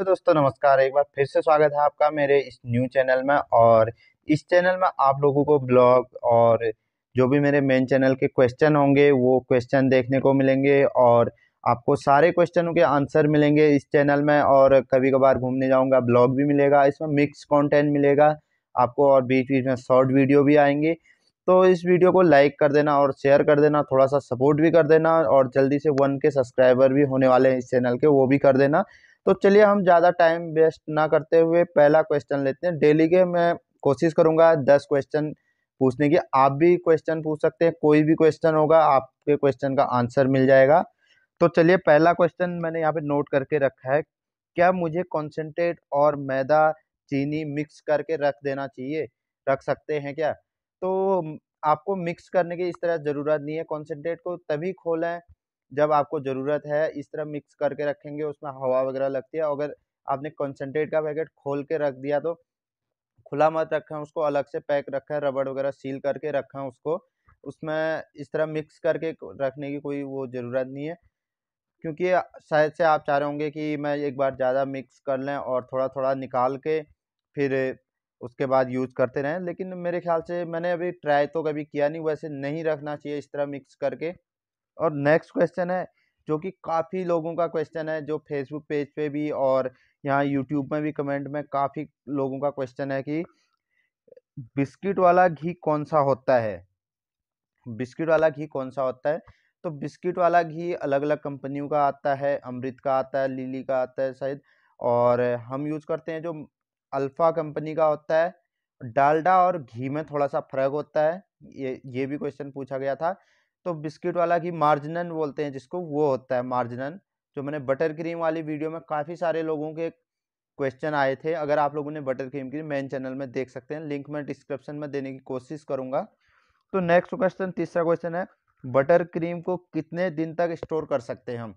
तो दोस्तों नमस्कार एक बार फिर से स्वागत है आपका मेरे इस न्यू चैनल में और इस चैनल में आप लोगों को ब्लॉग और जो भी मेरे मेन चैनल के क्वेश्चन होंगे वो क्वेश्चन देखने को मिलेंगे और आपको सारे क्वेश्चनों के आंसर मिलेंगे इस चैनल में और कभी कभार घूमने जाऊँगा ब्लॉग भी मिलेगा इसमें मिक्स कॉन्टेंट मिलेगा आपको और बीच बीच में शॉर्ट वीडियो भी आएंगे तो इस वीडियो को लाइक कर देना और शेयर कर देना थोड़ा सा सपोर्ट भी कर देना और जल्दी से वन के सब्सक्राइबर भी होने वाले हैं इस चैनल के वो भी कर देना तो चलिए हम ज़्यादा टाइम वेस्ट ना करते हुए पहला क्वेश्चन लेते हैं डेली के मैं कोशिश करूँगा दस क्वेश्चन पूछने की आप भी क्वेश्चन पूछ सकते हैं कोई भी क्वेश्चन होगा आपके क्वेश्चन का आंसर मिल जाएगा तो चलिए पहला क्वेश्चन मैंने यहाँ पे नोट करके रखा है क्या मुझे कॉन्सेंट्रेट और मैदा चीनी मिक्स करके रख देना चाहिए रख सकते हैं क्या तो आपको मिक्स करने की इस तरह ज़रूरत नहीं है कॉन्सेंट्रेट को तभी खोलें जब आपको ज़रूरत है इस तरह मिक्स करके रखेंगे उसमें हवा वगैरह लगती है अगर आपने कंसनट्रेट का पैकेट खोल के रख दिया तो खुला मत रखें उसको अलग से पैक रखें रबड़ वगैरह सील करके रखें उसको उसमें इस तरह मिक्स करके रखने की कोई वो ज़रूरत नहीं है क्योंकि शायद से आप चाह रहे होंगे कि मैं एक बार ज़्यादा मिक्स कर लें और थोड़ा थोड़ा निकाल के फिर उसके बाद यूज़ करते रहें लेकिन मेरे ख्याल से मैंने अभी ट्राई तो कभी किया नहीं वैसे नहीं रखना चाहिए इस तरह मिक्स करके और नेक्स्ट क्वेश्चन है जो कि काफ़ी लोगों का क्वेश्चन है जो फेसबुक पेज पे भी और यहाँ यूट्यूब में भी कमेंट में काफ़ी लोगों का क्वेश्चन है कि बिस्किट वाला घी कौन सा होता है बिस्किट वाला घी कौन सा होता है तो बिस्किट वाला घी अलग अलग कंपनियों का आता है अमृत का आता है लीली का आता है शायद और हम यूज़ करते हैं जो अल्फ़ा कंपनी का होता है डालडा और घी में थोड़ा सा फर्क होता है ये ये भी क्वेश्चन पूछा गया था तो बिस्किट वाला की मार्जिनन बोलते हैं जिसको वो होता है मार्जिनन जो मैंने बटर क्रीम वाली वीडियो में काफ़ी सारे लोगों के क्वेश्चन आए थे अगर आप लोगों ने बटर क्रीम की मेन चैनल में देख सकते हैं लिंक मैं डिस्क्रिप्शन में देने की कोशिश करूँगा तो नेक्स्ट क्वेश्चन तीसरा क्वेश्चन है बटर क्रीम को कितने दिन तक स्टोर कर सकते हैं हम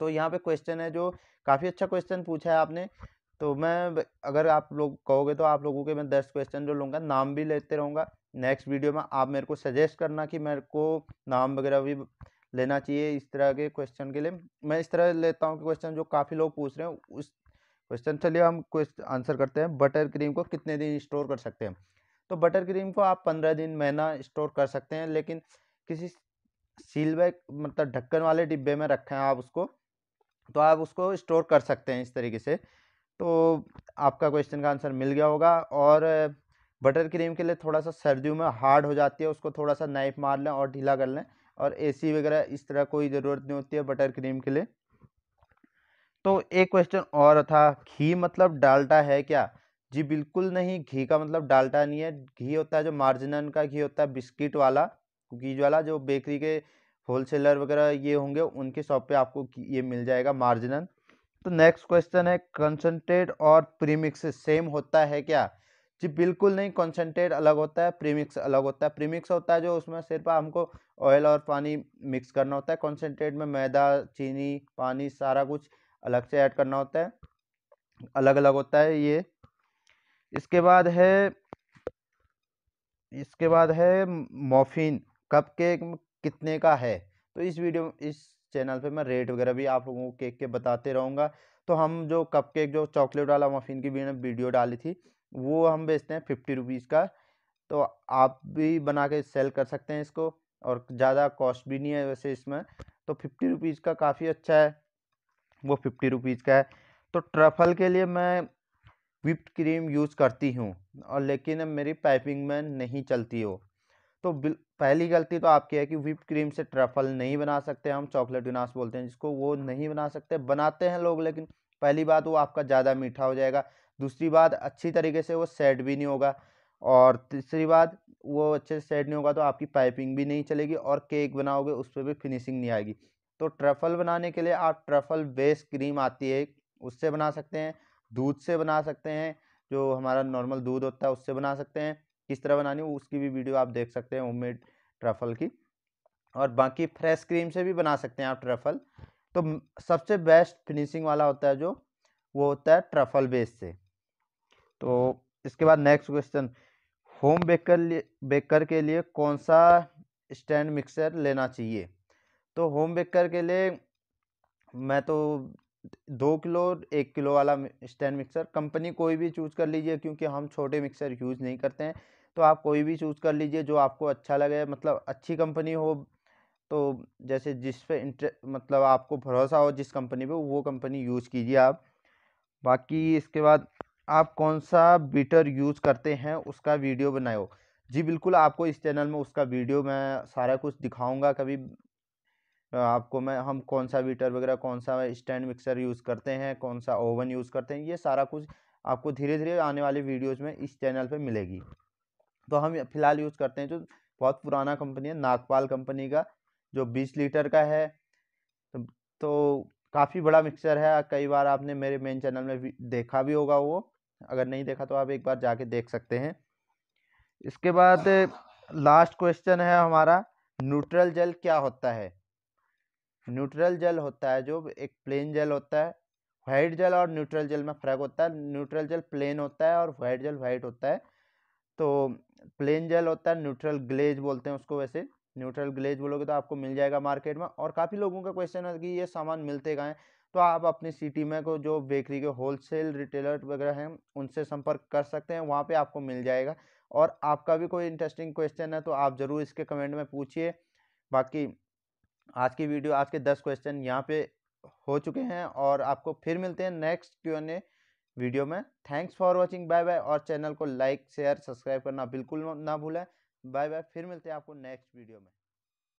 तो यहाँ पे क्वेश्चन है जो काफ़ी अच्छा क्वेश्चन पूछा है आपने तो मैं अगर आप लोग कहोगे तो आप लोगों के मैं दस क्वेश्चन जो लूँगा नाम भी लेते रहूँगा नेक्स्ट वीडियो में आप मेरे को सजेस्ट करना कि मेरे को नाम वगैरह भी लेना चाहिए इस तरह के क्वेश्चन के लिए मैं इस तरह लेता हूँ कि क्वेश्चन जो काफ़ी लोग पूछ रहे हैं उस क्वेश्चन चलिए हम आंसर करते हैं बटर क्रीम को कितने दिन स्टोर कर सकते हैं तो बटर क्रीम को आप पंद्रह दिन महीना स्टोर कर सकते हैं लेकिन किसी सील बैग मतलब ढक्कन वाले डिब्बे में रखें आप उसको तो आप उसको स्टोर कर सकते हैं इस तरीके से तो आपका क्वेश्चन का आंसर मिल गया होगा और बटर क्रीम के लिए थोड़ा सा सर्दियों में हार्ड हो जाती है उसको थोड़ा सा नाइफ मार लें और ढीला कर लें और एसी वगैरह इस तरह कोई ज़रूरत नहीं होती है बटर क्रीम के लिए तो एक क्वेश्चन और था घी मतलब डाल्टा है क्या जी बिल्कुल नहीं घी का मतलब डाल्टा नहीं है घी होता है जो मार्जिनन का घी होता है बिस्किट वाला कुकीज वाला जो बेकरी के होलसेलर वगैरह ये होंगे उनके शॉप पे आपको ये मिल जाएगा मार्जिनन तो नेक्स्ट क्वेश्चन है कंसनट्रेट और प्रीमिक्स सेम होता है क्या जी बिल्कुल नहीं कॉन्सेंट्रेट अलग होता है प्रीमिक्स अलग होता है प्रीमिक्स होता है जो उसमें सिर्फ हमको ऑयल और पानी मिक्स करना होता है कॉन्सेंट्रेट में मैदा चीनी पानी सारा कुछ अलग से ऐड करना होता है अलग अलग होता है ये इसके बाद है इसके बाद है मोफिन कप केक कितने का है तो इस वीडियो इस चैनल पे मैं रेट वगैरह भी आप लोगों को केक के बताते रहूँगा तो हम जो कप केक जो चॉकलेट वाला मोफिन की भी वीडियो डाली थी वो हम बेचते हैं फिफ्टी रुपीज़ का तो आप भी बना के सेल कर सकते हैं इसको और ज़्यादा कॉस्ट भी नहीं है वैसे इसमें तो फिफ्टी रुपीज़ का काफ़ी अच्छा है वो फिफ्टी रुपीज़ का है तो ट्रफल के लिए मैं विप्ड क्रीम यूज़ करती हूँ और लेकिन मेरी पाइपिंग में नहीं चलती हो तो पहली गलती तो आपकी है कि विप क्रीम से ट्रफल नहीं बना सकते हम चॉकलेट विनाश बोलते हैं जिसको वो नहीं बना सकते बनाते हैं लोग लेकिन पहली बात वो आपका ज़्यादा मीठा हो जाएगा दूसरी बात अच्छी तरीके से वो सेट भी नहीं होगा और तीसरी बात वो अच्छे से सेट नहीं होगा तो आपकी पाइपिंग भी नहीं चलेगी और केक बनाओगे उस पर भी फिनिशिंग नहीं आएगी तो ट्रफल बनाने के लिए आप ट्रफल बेस क्रीम आती है उससे बना सकते हैं दूध से बना सकते हैं जो हमारा नॉर्मल दूध होता है उससे बना सकते हैं किस तरह बनानी हो उसकी भी वीडियो आप देख सकते हैं होममेड ट्रफल की और बाकी फ्रेश क्रीम से भी बना सकते हैं आप ट्रफल तो सबसे बेस्ट फिनिशिंग वाला होता है जो वो होता है ट्रफल बेस से तो इसके बाद next question home baker baker के लिए कौन सा स्टैंड मिक्सर लेना चाहिए तो होम बेकर के लिए मैं तो दो किलो एक किलो वाला स्टैंड मिक्सर कंपनी कोई भी चूज़ कर लीजिए क्योंकि हम छोटे मिक्सर यूज़ नहीं करते हैं तो आप कोई भी चूज़ कर लीजिए जो आपको अच्छा लगे मतलब अच्छी कंपनी हो तो जैसे जिस पे इंटर मतलब आपको भरोसा हो जिस कंपनी पे वो कंपनी यूज़ कीजिए आप बाकी इसके बाद आप कौन सा बीटर यूज़ करते हैं उसका वीडियो बनाओ जी बिल्कुल आपको इस चैनल में उसका वीडियो मैं सारा कुछ दिखाऊंगा कभी आपको मैं हम कौन सा बीटर वगैरह कौन सा स्टैंड मिक्सर यूज़ करते हैं कौन सा ओवन यूज़ करते हैं ये सारा कुछ आपको धीरे धीरे आने वाले वीडियोज़ में इस चैनल पर मिलेगी तो हम फ़िलहाल यूज़ करते हैं जो बहुत पुराना कंपनी है नागपाल कंपनी का जो बीस लीटर का है तो काफ़ी बड़ा मिक्सर है कई बार आपने मेरे मेन चैनल में भी देखा भी होगा वो अगर नहीं देखा तो आप एक बार जाके देख सकते हैं इसके बाद लास्ट क्वेश्चन है हमारा न्यूट्रल जल क्या होता है न्यूट्रल जल होता है जो एक प्लेन जल होता है वाइट जल और न्यूट्रल जल में फ़र्क होता है न्यूट्रल जल प्लेन होता है और वाइट जल वाइट होता है तो प्लेन जल होता है न्यूट्रल ग्लेज बोलते हैं उसको वैसे न्यूट्रल ग्लेज बोलोगे तो आपको मिल जाएगा मार्केट में और काफ़ी लोगों का क्वेश्चन है कि ये सामान मिलते कहाँ हैं तो आप अपनी सिटी में को जो बेकरी के होलसेल रिटेलर वगैरह हैं उनसे संपर्क कर सकते हैं वहाँ पे आपको मिल जाएगा और आपका भी कोई इंटरेस्टिंग क्वेश्चन है तो आप ज़रूर इसके कमेंट में पूछिए बाकी आज की वीडियो आज के दस क्वेश्चन यहाँ पे हो चुके हैं और आपको फिर मिलते हैं next Q N A video में thanks for watching bye bye और चैनल को लाइक शेयर सब्सक्राइब करना बिल्कुल ना भूलें बाय बाय फिर मिलते हैं आपको नेक्स्ट वीडियो में